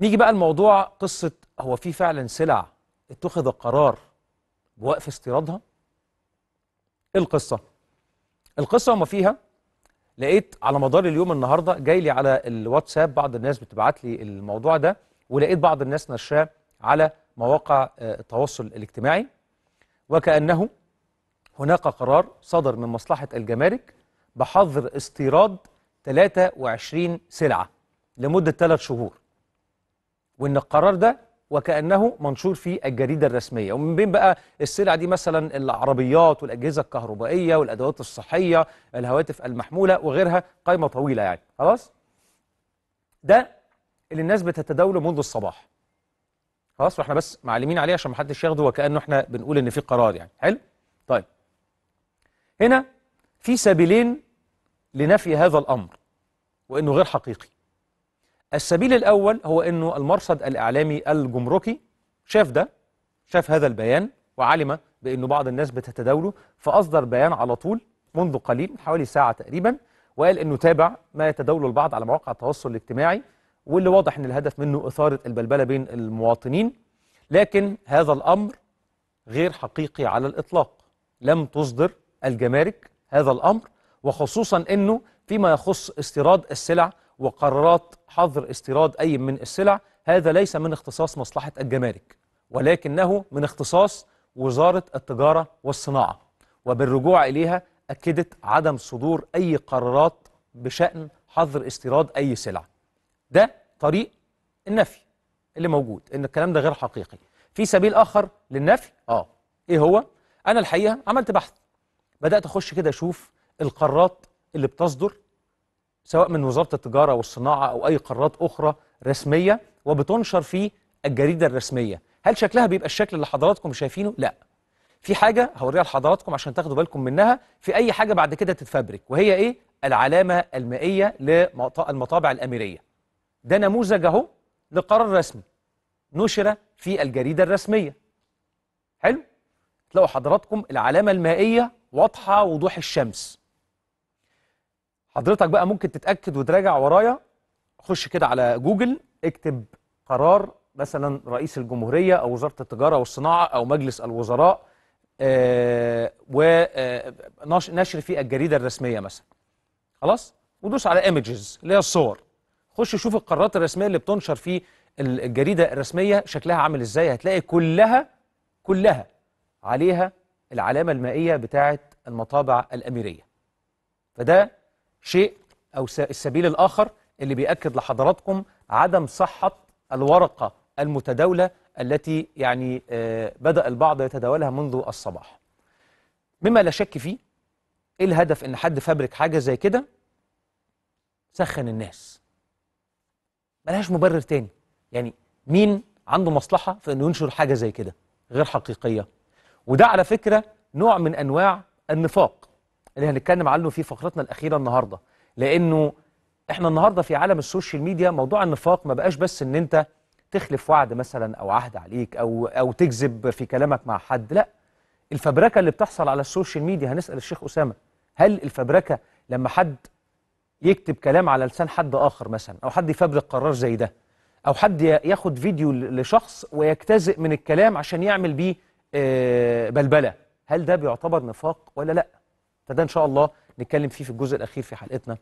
نيجي بقى الموضوع قصة هو في فعلا سلع اتخذ قرار بوقف استيرادها ايه القصة القصة وما فيها لقيت على مدار اليوم النهاردة جاي لي على الواتساب بعض الناس بتبعت لي الموضوع ده ولقيت بعض الناس نشاه على مواقع آه، التواصل الاجتماعي وكأنه هناك قرار صدر من مصلحة الجمارك بحظر استيراد 23 سلعة لمدة 3 شهور وان القرار ده وكانه منشور في الجريده الرسميه ومن بين بقى السلع دي مثلا العربيات والاجهزه الكهربائيه والادوات الصحيه الهواتف المحموله وغيرها قائمه طويله يعني خلاص ده اللي الناس بتتداوله منذ الصباح خلاص واحنا بس معلمين عليه عشان ما حدش ياخده وكانه احنا بنقول ان في قرار يعني حلو طيب هنا في سبيلين لنفي هذا الامر وانه غير حقيقي السبيل الأول هو أنه المرصد الإعلامي الجمركي شاف ده شاف هذا البيان وعلم بأنه بعض الناس بتتداوله فأصدر بيان على طول منذ قليل من حوالي ساعة تقريبا وقال أنه تابع ما يتداوله البعض على مواقع التواصل الاجتماعي واللي واضح أن الهدف منه إثارة البلبلة بين المواطنين لكن هذا الأمر غير حقيقي على الإطلاق لم تصدر الجمارك هذا الأمر وخصوصا أنه فيما يخص استيراد السلع وقرارات حظر استيراد أي من السلع هذا ليس من اختصاص مصلحة الجمارك ولكنه من اختصاص وزارة التجارة والصناعة وبالرجوع إليها أكدت عدم صدور أي قرارات بشأن حظر استيراد أي سلع ده طريق النفي اللي موجود إن الكلام ده غير حقيقي في سبيل آخر للنفي آه إيه هو؟ أنا الحقيقة عملت بحث بدأت أخش كده أشوف القرارات اللي بتصدر سواء من وزاره التجاره والصناعه او اي قرارات اخرى رسميه وبتنشر في الجريده الرسميه هل شكلها بيبقى الشكل اللي حضراتكم شايفينه لا في حاجه هوريها لحضراتكم عشان تاخدوا بالكم منها في اي حاجه بعد كده تتفبرك وهي ايه العلامه المائيه للمطابع الاميريه ده نموذج اهو لقرار رسمي نشر في الجريده الرسميه حلو تلاقوا حضراتكم العلامه المائيه واضحه وضوح الشمس حضرتك بقى ممكن تتاكد وتراجع ورايا خش كده على جوجل اكتب قرار مثلا رئيس الجمهوريه او وزاره التجاره والصناعه او مجلس الوزراء آه ونشر آه، في الجريده الرسميه مثلا خلاص ودوس على ايمجز اللي هي الصور خش شوف القرارات الرسميه اللي بتنشر في الجريده الرسميه شكلها عامل ازاي هتلاقي كلها كلها عليها العلامه المائيه بتاعه المطابع الاميريه فده شيء أو السبيل الآخر اللي بيأكد لحضراتكم عدم صحة الورقة المتداولة التي يعني آه، بدأ البعض يتداولها منذ الصباح مما لا شك فيه ايه الهدف ان حد فابرك حاجه زي كده سخن الناس ملهاش مبرر تاني يعني مين عنده مصلحه في انه ينشر حاجه زي كده غير حقيقيه وده على فكره نوع من انواع النفاق اللي هنتكلم عنه في فقرتنا الاخيره النهارده لانه احنا النهارده في عالم السوشيال ميديا موضوع النفاق ما بقاش بس ان انت تخلف وعد مثلا او عهد عليك او او تكذب في كلامك مع حد لا الفبركه اللي بتحصل على السوشيال ميديا هنسال الشيخ اسامه هل الفبركه لما حد يكتب كلام على لسان حد اخر مثلا او حد يفبرك قرار زي ده او حد ياخد فيديو لشخص ويجتزئ من الكلام عشان يعمل بيه آه، بلبله هل ده بيعتبر نفاق ولا لا فده ان شاء الله نتكلم فيه في الجزء الاخير في حلقتنا